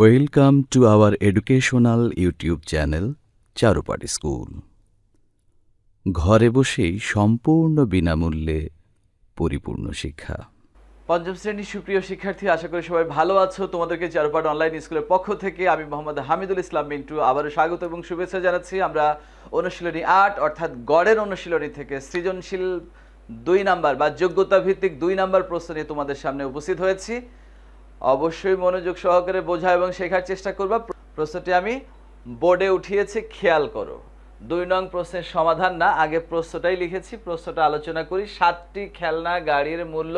welcome to our educational YouTube channel Charupati school ঘরে বসেই সম্পূর্ণ বিনামূল্যে পরিপূর্ণ শিক্ষা পঞ্চম শ্রেণীর সুপ্রিয় শিক্ষার্থী আশা করি সবাই ভালো আছো তোমাদেরকে চারুপাট অনলাইন স্কুলের পক্ষ থেকে আমি মোহাম্মদ হামিদুল ইসলাম মিন্টু আবারও স্বাগত এবং শুভেচ্ছা জানাচ্ছি আমরা অনুশীলনী আট অর্থাৎ গড়ের অনুশীলনী থেকে সৃজনশীল দুই নাম্বার বা যোগ্যতা ভিত্তিক দুই নাম্বার প্রশ্ন নিয়ে তোমাদের সামনে উপস্থিত হয়েছি অবশ্যই মনোযোগ সহকারে বোঝা এবং শেখার চেষ্টা করবা প্রশ্নটি আমি বোর্ডে উঠিয়েছি খেয়াল করো দুই নং প্রশ্নের সমাধান না আগে প্রশ্নটাই লিখেছি প্রশ্নটা আলোচনা করি সাতটি খেলনা গাড়ির মূল্য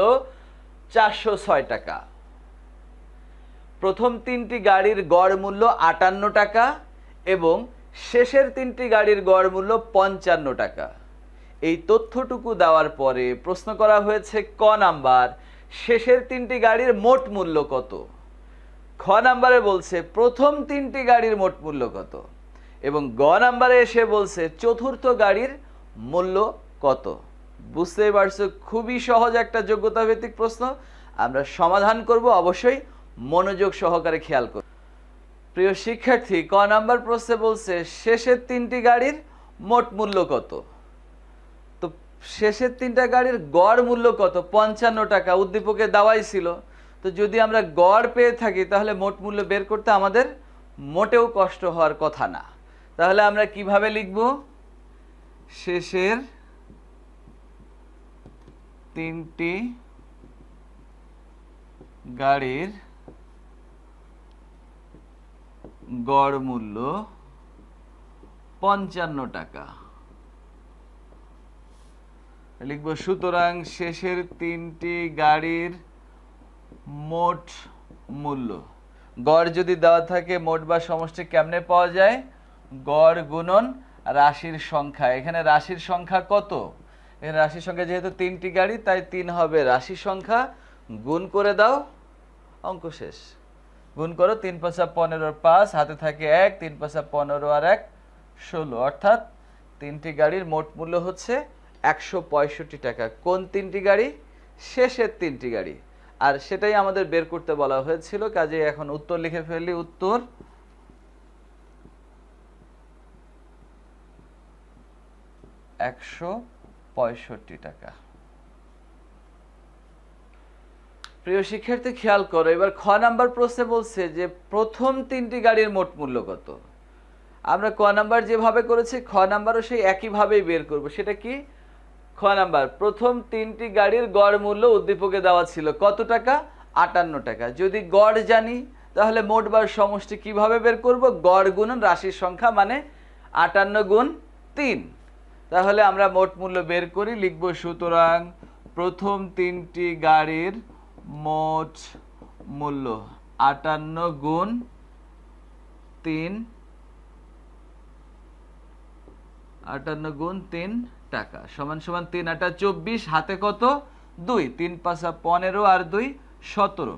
চারশো ছয় টাকা প্রথম তিনটি গাড়ির গড় মূল্য আটান্ন টাকা এবং শেষের তিনটি গাড়ির গড় মূল্য পঞ্চান্ন টাকা এই তথ্যটুকু দেওয়ার পরে প্রশ্ন করা হয়েছে ক নাম্বার শেষের তিনটি গাড়ির মোট মূল্য কত খ নাম্বারে বলছে প্রথম তিনটি গাড়ির মোট মূল্য কত এবং গ নাম্বারে এসে বলছে চতুর্থ গাড়ির মূল্য কত বুঝতেই পারছো খুবই সহজ একটা যোগ্যতা ভিত্তিক প্রশ্ন আমরা সমাধান করব অবশ্যই মনোযোগ সহকারে খেয়াল করব প্রিয় শিক্ষার্থী ক নাম্বার প্রশ্নে বলছে শেষের তিনটি গাড়ির মোট মূল্য কত শেষের তিনটা গাড়ির গড় মূল্য কত পঞ্চান্ন টাকা উদ্দীপকে দেওয়াই ছিল তো যদি আমরা গড় পেয়ে থাকি তাহলে মোট মূল্য বের করতে আমাদের মোটেও কষ্ট হওয়ার কথা না তাহলে আমরা কিভাবে লিখব শেষের তিনটি গাড়ির গড় মূল্য পঞ্চান্ন টাকা লিখব সুতরাং শেষের তিনটি গাড়ির মোট মূল্য গড় যদি দেওয়া থাকে মোট বা সমষ্টি কেমনে পাওয়া যায় গড় গুণন রাশির সংখ্যা এখানে রাশির সংখ্যা কত এখানে রাশির সংখ্যা যেহেতু তিনটি গাড়ি তাই তিন হবে রাশির সংখ্যা গুণ করে দাও অঙ্ক শেষ গুণ করো তিন পাঁচা পনেরো পাঁচ হাতে থাকে এক তিন পাঁচা পনেরো আর এক ষোলো অর্থাৎ তিনটি গাড়ির মোট মূল্য হচ্ছে একশো টাকা কোন তিনটি গাড়ি শেষের তিনটি গাড়ি আর সেটাই আমাদের বের করতে বলা হয়েছিল কাজে এখন উত্তর লিখে ফেলি উত্তর একশো টাকা প্রিয় শিক্ষার্থী খেয়াল করো এবার খ নাম্বার প্রশ্নে বলছে যে প্রথম তিনটি গাড়ির মোট মূল্য কত আমরা ক নাম্বার যেভাবে করেছি খ নাম্বারও সেই একইভাবেই বের করব সেটা কি খ নাম্বার প্রথম তিনটি গাড়ির গড় মূল্য উদ্দীপকে দেওয়া ছিল কত টাকা আটান্ন টাকা যদি গড় জানি তাহলে মোট বার সমষ্টি কিভাবে বের করব গড় গুণ রাশির সংখ্যা মানে আটান্ন গুণ তিন তাহলে আমরা মোট মূল্য বের করি লিখব সুতরাং প্রথম তিনটি গাড়ির মোট মূল্য আটান্ন গুণ তিন আটান্ন গুণ তিন টাকা সমান সমান তিন আটা চব্বিশ হাতে কত দুই তিন পাঁচা পনেরো আর দুই সতেরো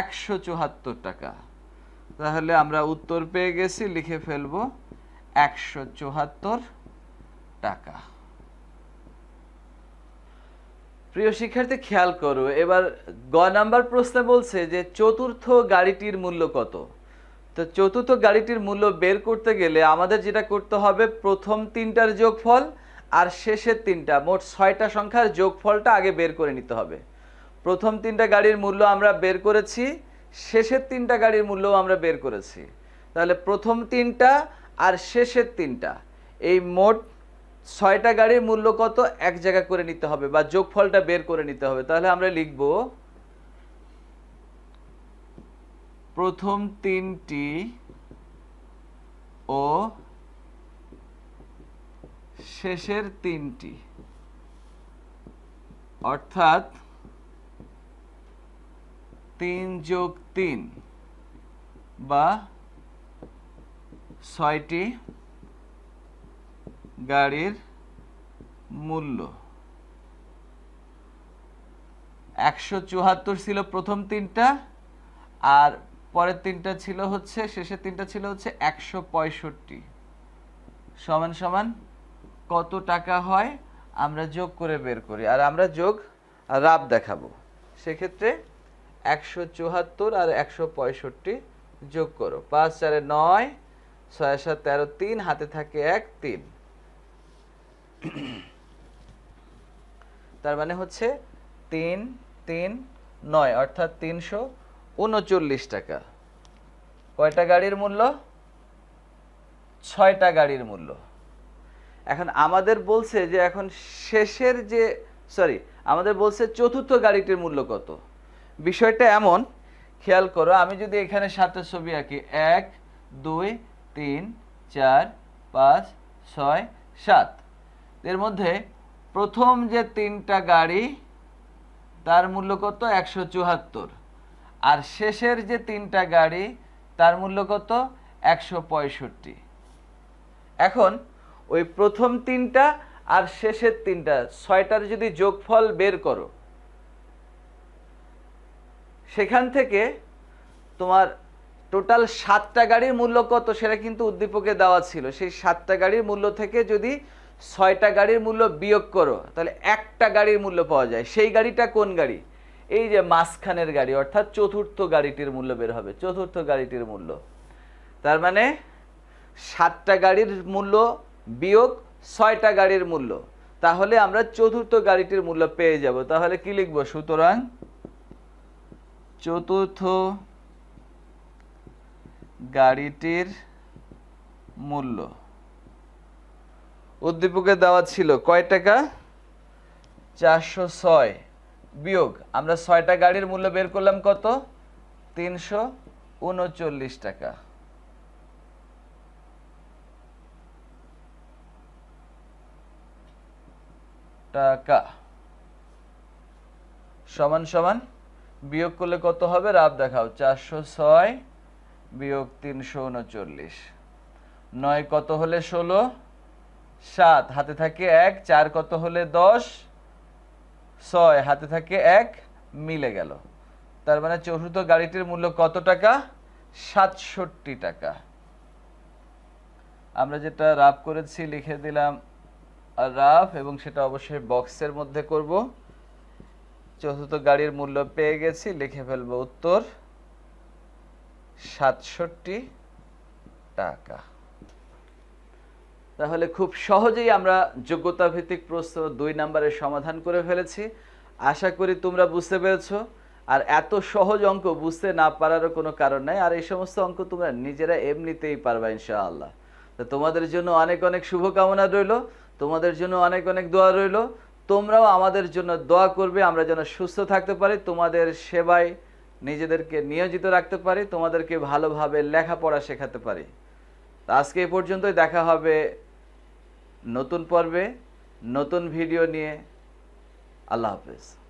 একশো চুহাত্তর টাকা তাহলে আমরা উত্তর পেয়ে গেছি লিখে ফেলব একশো চুহাত্তর টাকা প্রিয় শিক্ষার্থী খেয়াল করো এবার গ নাম্বার প্রশ্নে বলছে যে চতুর্থ গাড়িটির মূল্য কত তো চতুর্থ গাড়িটির মূল্য বের করতে গেলে আমাদের যেটা করতে হবে প্রথম তিনটার যোগফল আর শেষের তিনটা মোট ছয়টা সংখ্যার যোগফলটা আগে বের করে নিতে হবে প্রথম তিনটা গাড়ির মূল্য আমরা বের করেছি শেষের তিনটা গাড়ির মূল্যও আমরা বের করেছি তাহলে প্রথম তিনটা আর শেষের তিনটা এই মোট ছয়টা গাড়ির মূল্য কত এক জায়গা করে নিতে হবে বা যোগফলটা বের করে নিতে হবে তাহলে আমরা লিখবো প্রথম তিনটি ও শেষের তিনটি অর্থাৎ তিন যোগ তিন বা ছয়টি গাড়ির মূল্য একশো চুয়াত্তর ছিল প্রথম তিনটা আর পরের তিনটা ছিল হচ্ছে শেষের তিনটা ছিল হচ্ছে একশো পঁয়ষট্টি সমান সমান কত টাকা হয় আমরা যোগ করে বের করি আর আমরা যোগ রাব দেখাবো সেক্ষেত্রে একশো চুহাত্তর আর একশো পঁয়ষট্টি যোগ করো পাঁচ চারে নয় ছয় সাত তেরো তিন হাতে থাকে এক তিন তার মানে হচ্ছে তিন তিন নয় অর্থাৎ তিনশো উনচল্লিশ টাকা কয়টা গাড়ির মূল্য ছয়টা গাড়ির মূল্য এখন আমাদের বলছে যে এখন শেষের যে সরি আমাদের বলছে চতুর্থ গাড়িটির মূল্য কত বিষয়টা এমন খেয়াল করো আমি যদি এখানে সাথে ছবি আঁকি এক দুই তিন চার পাঁচ ছয় সাত এর মধ্যে প্রথম যে তিনটা গাড়ি তার মূল্য কত একশো চুহাত্তর আর শেষের যে তিনটা গাড়ি তার মূল্য কত একশো পঁয়ষট্টি এখন ওই প্রথম তিনটা আর শেষের তিনটা ছয়টার যদি যোগফল বের করো সেখান থেকে তোমার টোটাল সাতটা গাড়ির মূল্য কত সেটা কিন্তু উদ্দীপকে দেওয়া ছিল সেই সাতটা গাড়ির মূল্য থেকে যদি ছয়টা গাড়ির মূল্য বিয়োগ করো তাহলে একটা গাড়ির মূল্য পাওয়া যায় সেই গাড়িটা কোন গাড়ি এই যে মাঝখানের গাড়ি অর্থাৎ চতুর্থ গাড়িটির মূল্য বের হবে চতুর্থ গাড়িটির মূল্য তার মানে সাতটা গাড়ির মূল্য বিয়োগ ছয়টা গাড়ির মূল্য তাহলে আমরা চতুর্থ গাড়িটির মূল্য পেয়ে যাব তাহলে কি লিখবো সুতরাং চতুর্থ গাড়িটির মূল্য উদ্দীপকে দেওয়া ছিল কয় টাকা চারশো ছয় বিয়োগ আমরা ছয়টা গাড়ির মূল্য বের করলাম কত তিনশো উনচল্লিশ টাকা টাকা সমান সমান বিয়োগ করলে কত হবে রাব দেখাও চারশো ছয় বিয়োগ তিনশো উনচল্লিশ নয় কত হলে ষোলো সাত হাতে থাকে এক চার কত হলে দশ ছয় হাতে থাকে এক মিলে গেল তার মানে চতুর্থ গাড়িটির মূল্য কত টাকা সাতষট্টি টাকা আমরা যেটা রাফ করেছি লিখে দিলাম রাফ এবং সেটা অবশ্যই বক্সের মধ্যে করব চতুর্থ গাড়ির মূল্য পেয়ে গেছি লিখে ফেলবো উত্তর সাতষট্টি টাকা তাহলে খুব সহজেই আমরা যোগ্যতা ভিত্তিক প্রশ্ন দুই নম্বরের সমাধান করে ফেলেছি আশা করি তোমরা বুঝতে পেরেছ আর এত সহজ অঙ্ক বুঝতে না পারারও কোনো কারণ নাই আর এই সমস্ত অঙ্ক তোমরা নিজেরা এমনিতেই পারবা ইনশাআল্লাহ তো তোমাদের জন্য অনেক অনেক শুভকামনা রইল তোমাদের জন্য অনেক অনেক দোয়া রইল তোমরাও আমাদের জন্য দোয়া করবে আমরা যেন সুস্থ থাকতে পারি তোমাদের সেবায় নিজেদেরকে নিয়োজিত রাখতে পারি তোমাদেরকে ভালোভাবে লেখাপড়া শেখাতে পারি তো আজকে এ পর্যন্তই দেখা হবে নতুন পর্বে নতুন ভিডিও নিয়ে আল্লাহ হাফেজ